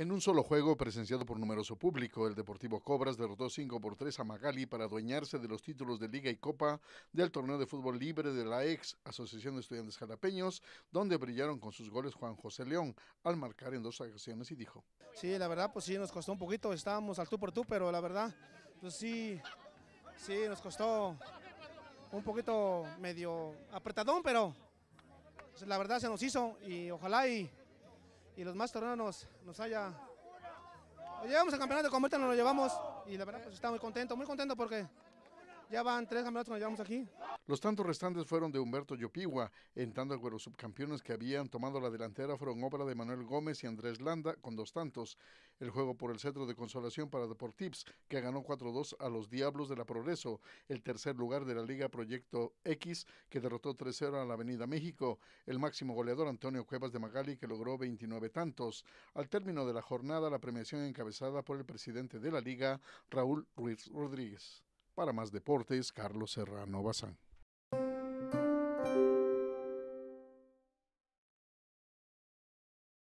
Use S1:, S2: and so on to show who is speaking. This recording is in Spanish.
S1: En un solo juego presenciado por numeroso público, el Deportivo Cobras derrotó 5 por 3 a Magali para adueñarse de los títulos de Liga y Copa del torneo de fútbol libre de la ex Asociación de Estudiantes Jalapeños, donde brillaron con sus goles Juan José León al marcar en dos ocasiones y dijo. Sí, la verdad, pues
S2: sí, nos costó un poquito, estábamos al tú por tú, pero la verdad, pues sí, sí, nos costó un poquito medio apretadón, pero pues la verdad se nos hizo y ojalá y y los más torneos nos, haya... llevamos al campeonato de ahorita nos lo llevamos y la verdad pues está muy contento, muy contento porque ya van tres campeonatos nos llevamos aquí.
S1: Los tantos restantes fueron de Humberto Yopigua, en tanto que los subcampeones que habían tomado la delantera fueron obra de Manuel Gómez y Andrés Landa con dos tantos. El juego por el centro de consolación para Deportips, que ganó 4-2 a los Diablos de la Progreso, el tercer lugar de la Liga Proyecto X, que derrotó 3-0 a la Avenida México, el máximo goleador Antonio Cuevas de Magali, que logró 29 tantos. Al término de la jornada, la premiación encabezada por el presidente de la Liga, Raúl Ruiz Rodríguez. Para más deportes, Carlos Serrano Bazán.